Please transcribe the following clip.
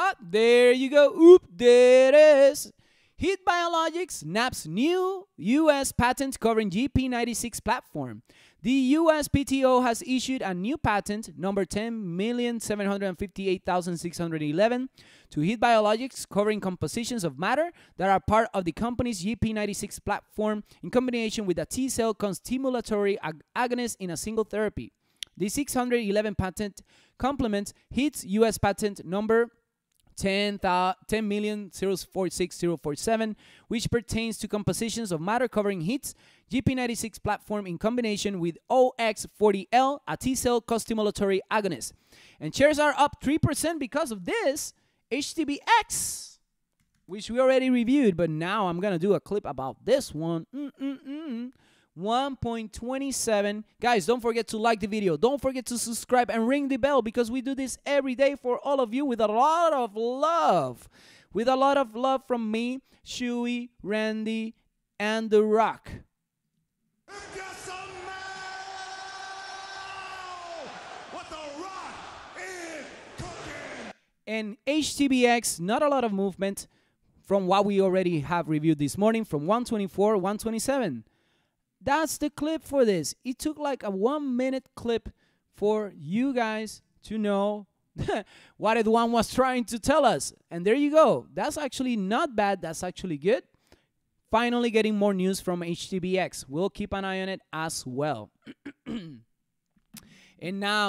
Ah, there you go. Oop, there it is. Hit Biologics naps new U.S. patent covering GP96 platform. The USPTO has issued a new patent, number 10,758,611, to Hit Biologics covering compositions of matter that are part of the company's GP96 platform in combination with a T cell costimulatory ag agonist in a single therapy. The 611 patent complements Heat's US patent number 10, 10,046,047, which pertains to compositions of matter covering heats, GP96 platform in combination with OX40L, a T-cell costimulatory agonist. And shares are up 3% because of this HTBX, which we already reviewed, but now I'm going to do a clip about this one. Mm -mm -mm. 1.27. Guys, don't forget to like the video. Don't forget to subscribe and ring the bell because we do this every day for all of you with a lot of love. With a lot of love from me, Shui, Randy, and The Rock. And HTBX, not a lot of movement from what we already have reviewed this morning from 124, 127. That's the clip for this. It took like a one minute clip for you guys to know what Edwan was trying to tell us. And there you go. That's actually not bad. That's actually good. Finally getting more news from HTBX. We'll keep an eye on it as well. and now